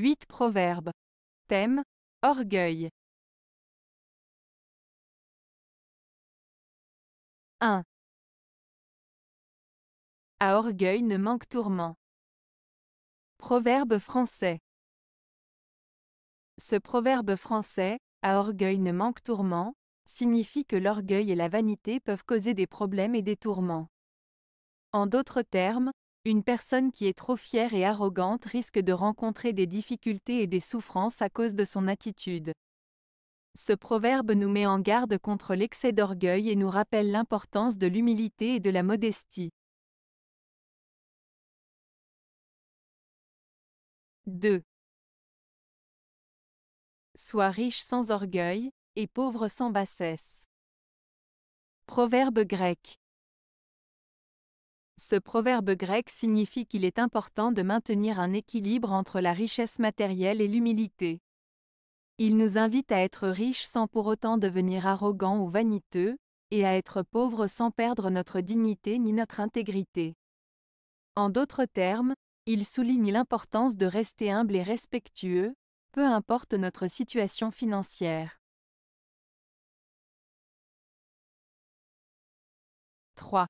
8 Proverbes. Thème Orgueil. 1. À orgueil ne manque tourment. Proverbe français. Ce proverbe français, à orgueil ne manque tourment, signifie que l'orgueil et la vanité peuvent causer des problèmes et des tourments. En d'autres termes, une personne qui est trop fière et arrogante risque de rencontrer des difficultés et des souffrances à cause de son attitude. Ce proverbe nous met en garde contre l'excès d'orgueil et nous rappelle l'importance de l'humilité et de la modestie. 2. Sois riche sans orgueil, et pauvre sans bassesse. Proverbe grec. Ce proverbe grec signifie qu'il est important de maintenir un équilibre entre la richesse matérielle et l'humilité. Il nous invite à être riches sans pour autant devenir arrogants ou vaniteux, et à être pauvres sans perdre notre dignité ni notre intégrité. En d'autres termes, il souligne l'importance de rester humble et respectueux, peu importe notre situation financière. 3.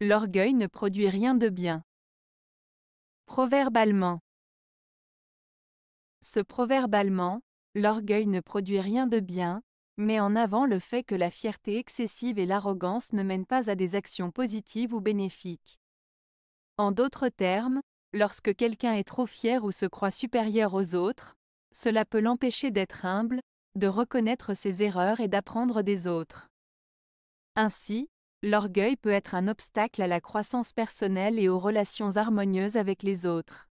L'orgueil ne produit rien de bien. Proverbe allemand. Ce proverbe allemand, l'orgueil ne produit rien de bien, met en avant le fait que la fierté excessive et l'arrogance ne mènent pas à des actions positives ou bénéfiques. En d'autres termes, lorsque quelqu'un est trop fier ou se croit supérieur aux autres, cela peut l'empêcher d'être humble, de reconnaître ses erreurs et d'apprendre des autres. Ainsi, L'orgueil peut être un obstacle à la croissance personnelle et aux relations harmonieuses avec les autres.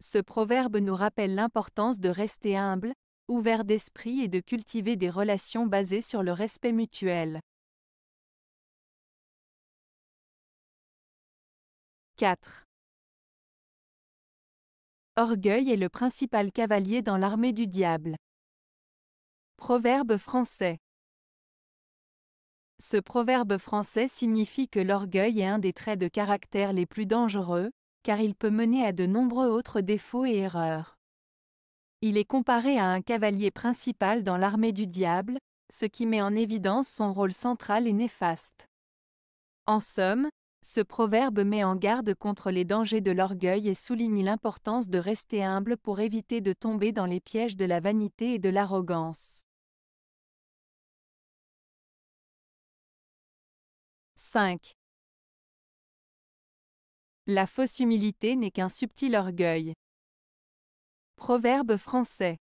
Ce proverbe nous rappelle l'importance de rester humble, ouvert d'esprit et de cultiver des relations basées sur le respect mutuel. 4. Orgueil est le principal cavalier dans l'armée du diable. Proverbe français. Ce proverbe français signifie que l'orgueil est un des traits de caractère les plus dangereux, car il peut mener à de nombreux autres défauts et erreurs. Il est comparé à un cavalier principal dans l'armée du diable, ce qui met en évidence son rôle central et néfaste. En somme, ce proverbe met en garde contre les dangers de l'orgueil et souligne l'importance de rester humble pour éviter de tomber dans les pièges de la vanité et de l'arrogance. 5. La fausse humilité n'est qu'un subtil orgueil. Proverbe français.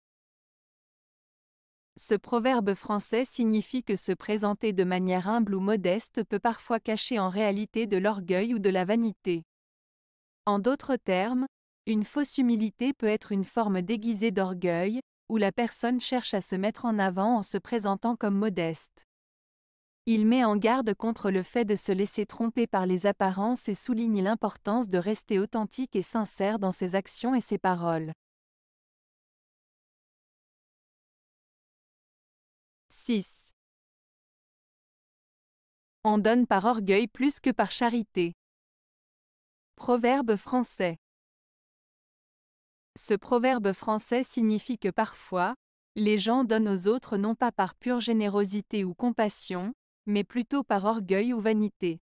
Ce proverbe français signifie que se présenter de manière humble ou modeste peut parfois cacher en réalité de l'orgueil ou de la vanité. En d'autres termes, une fausse humilité peut être une forme déguisée d'orgueil, où la personne cherche à se mettre en avant en se présentant comme modeste. Il met en garde contre le fait de se laisser tromper par les apparences et souligne l'importance de rester authentique et sincère dans ses actions et ses paroles. 6. On donne par orgueil plus que par charité. Proverbe français. Ce proverbe français signifie que parfois, les gens donnent aux autres non pas par pure générosité ou compassion, mais plutôt par orgueil ou vanité.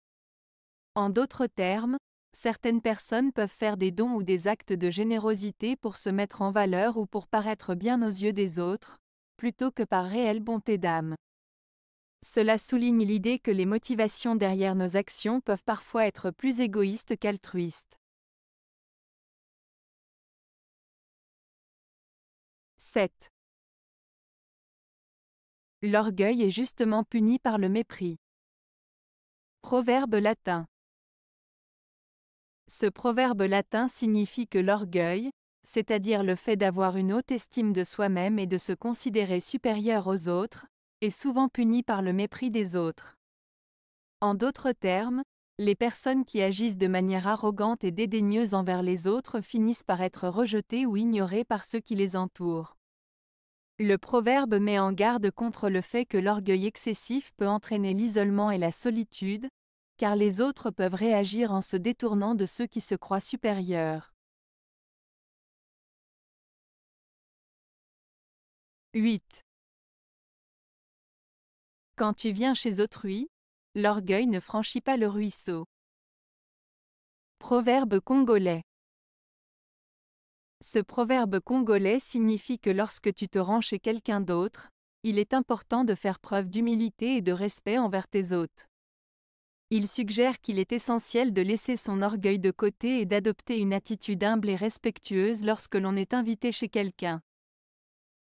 En d'autres termes, certaines personnes peuvent faire des dons ou des actes de générosité pour se mettre en valeur ou pour paraître bien aux yeux des autres, plutôt que par réelle bonté d'âme. Cela souligne l'idée que les motivations derrière nos actions peuvent parfois être plus égoïstes qu'altruistes. 7. L'orgueil est justement puni par le mépris. Proverbe latin. Ce proverbe latin signifie que l'orgueil, c'est-à-dire le fait d'avoir une haute estime de soi-même et de se considérer supérieur aux autres, est souvent puni par le mépris des autres. En d'autres termes, les personnes qui agissent de manière arrogante et dédaigneuse envers les autres finissent par être rejetées ou ignorées par ceux qui les entourent. Le proverbe met en garde contre le fait que l'orgueil excessif peut entraîner l'isolement et la solitude, car les autres peuvent réagir en se détournant de ceux qui se croient supérieurs. 8. Quand tu viens chez autrui, l'orgueil ne franchit pas le ruisseau. Proverbe congolais. Ce proverbe congolais signifie que lorsque tu te rends chez quelqu'un d'autre, il est important de faire preuve d'humilité et de respect envers tes hôtes. Il suggère qu'il est essentiel de laisser son orgueil de côté et d'adopter une attitude humble et respectueuse lorsque l'on est invité chez quelqu'un.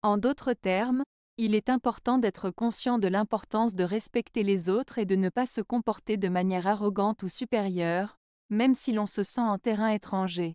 En d'autres termes, il est important d'être conscient de l'importance de respecter les autres et de ne pas se comporter de manière arrogante ou supérieure, même si l'on se sent en terrain étranger.